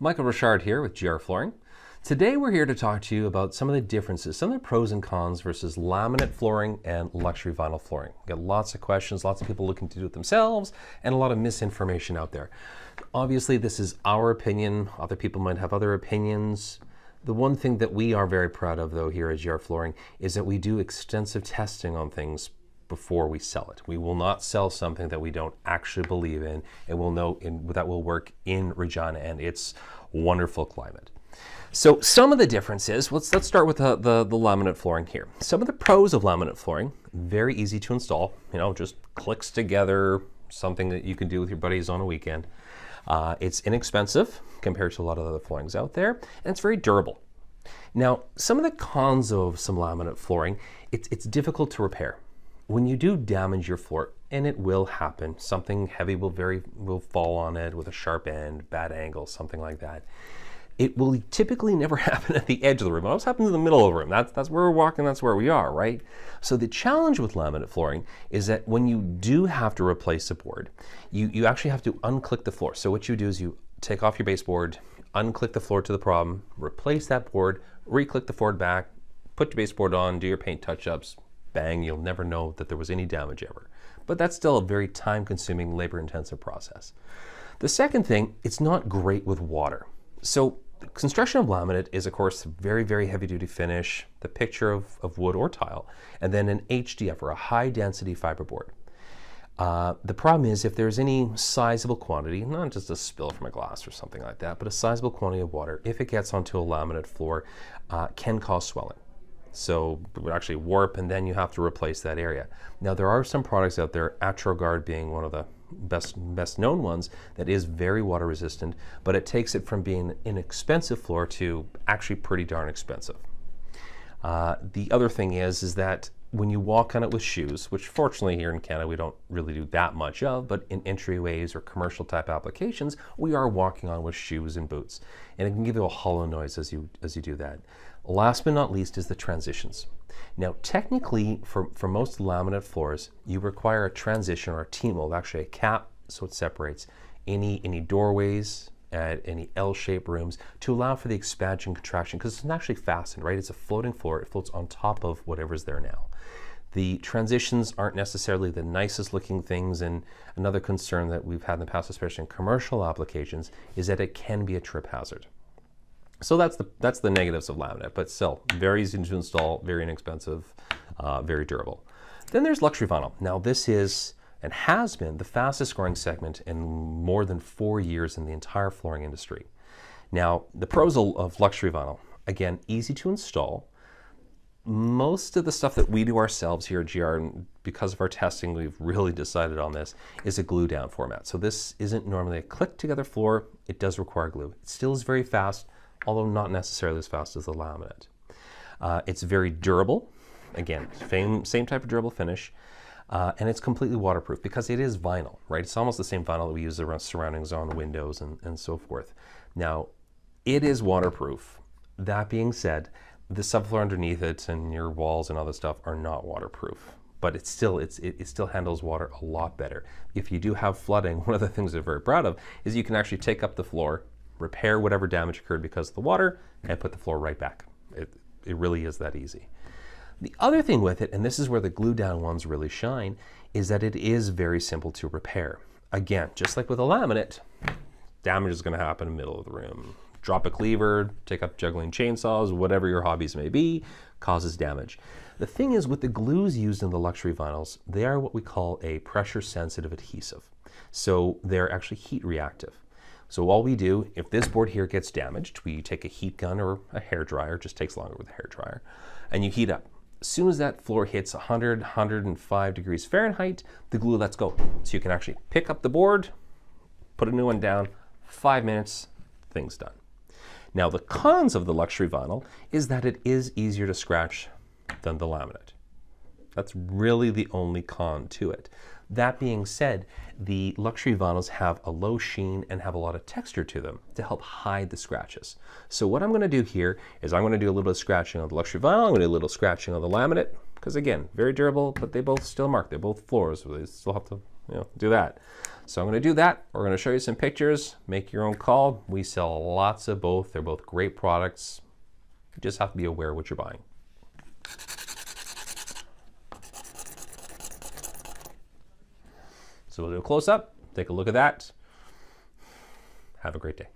Michael Richard here with GR Flooring. Today we're here to talk to you about some of the differences, some of the pros and cons versus laminate flooring and luxury vinyl flooring. We've got lots of questions, lots of people looking to do it themselves, and a lot of misinformation out there. Obviously this is our opinion, other people might have other opinions. The one thing that we are very proud of though here at GR Flooring is that we do extensive testing on things before we sell it. We will not sell something that we don't actually believe in and will know in, that will work in Regina and its wonderful climate. So some of the differences, let's, let's start with the, the, the, laminate flooring here. Some of the pros of laminate flooring, very easy to install, you know, just clicks together, something that you can do with your buddies on a weekend. Uh, it's inexpensive compared to a lot of other floorings out there, and it's very durable. Now, some of the cons of some laminate flooring, it's, it's difficult to repair when you do damage your floor, and it will happen, something heavy will very will fall on it with a sharp end, bad angle, something like that. It will typically never happen at the edge of the room. It always happens in the middle of the room. That's, that's where we're walking, that's where we are, right? So the challenge with laminate flooring is that when you do have to replace a board, you, you actually have to unclick the floor. So what you do is you take off your baseboard, unclick the floor to the problem, replace that board, re-click the board back, put your baseboard on, do your paint touch-ups, bang, you'll never know that there was any damage ever. But that's still a very time consuming, labor intensive process. The second thing, it's not great with water. So construction of laminate is of course very, very heavy duty finish, the picture of, of wood or tile, and then an HDF or a high density fiberboard. Uh, the problem is if there's any sizable quantity, not just a spill from a glass or something like that, but a sizable quantity of water, if it gets onto a laminate floor, uh, can cause swelling. So it would actually warp and then you have to replace that area. Now there are some products out there, AtroGuard being one of the best best known ones that is very water resistant, but it takes it from being an inexpensive floor to actually pretty darn expensive. Uh, the other thing is is that when you walk on it with shoes, which fortunately here in Canada we don't really do that much of, but in entryways or commercial type applications, we are walking on with shoes and boots, and it can give you a hollow noise as you as you do that. Last but not least is the transitions. Now, technically, for, for most laminate floors, you require a transition or a T-mold, actually a cap, so it separates any, any doorways, at any L-shaped rooms to allow for the expansion contraction because it's not actually fastened, right? It's a floating floor. It floats on top of whatever's there now. The transitions aren't necessarily the nicest looking things and another concern that we've had in the past, especially in commercial applications, is that it can be a trip hazard. So that's the, that's the negatives of laminate, but still very easy to install, very inexpensive, uh, very durable. Then there's luxury vinyl. Now this is and has been the fastest growing segment in more than four years in the entire flooring industry. Now, the pros of luxury vinyl, again, easy to install. Most of the stuff that we do ourselves here at GR, because of our testing, we've really decided on this, is a glue down format. So this isn't normally a click together floor. It does require glue. It still is very fast, although not necessarily as fast as the laminate. Uh, it's very durable. Again, same, same type of durable finish. Uh, and it's completely waterproof because it is vinyl, right? It's almost the same vinyl that we use around surroundings on windows and, and so forth. Now, it is waterproof. That being said, the subfloor underneath it and your walls and other stuff are not waterproof but it still it's it, it, still handles water a lot better. If you do have flooding, one of the things they're very proud of is you can actually take up the floor, repair whatever damage occurred because of the water, and put the floor right back. It, it really is that easy. The other thing with it, and this is where the glue down ones really shine, is that it is very simple to repair. Again, just like with a laminate, damage is gonna happen in the middle of the room. Drop a cleaver, take up juggling chainsaws, whatever your hobbies may be, causes damage. The thing is with the glues used in the luxury vinyls, they are what we call a pressure sensitive adhesive. So they're actually heat reactive. So all we do, if this board here gets damaged, we take a heat gun or a hair dryer, just takes longer with a hair dryer, and you heat up. As soon as that floor hits 100, 105 degrees Fahrenheit, the glue lets go. So you can actually pick up the board, put a new one down, five minutes, thing's done. Now the cons of the luxury vinyl is that it is easier to scratch than the laminate. That's really the only con to it. That being said, the luxury vinyls have a low sheen and have a lot of texture to them to help hide the scratches. So what I'm gonna do here is I'm gonna do a little bit of scratching on the luxury vinyl, I'm gonna do a little scratching on the laminate, because again, very durable, but they both still mark, they're both floors, so they still have to you know, do that. So I'm gonna do that. We're gonna show you some pictures, make your own call. We sell lots of both. They're both great products. You just have to be aware of what you're buying. So we'll do a close up, take a look at that. Have a great day.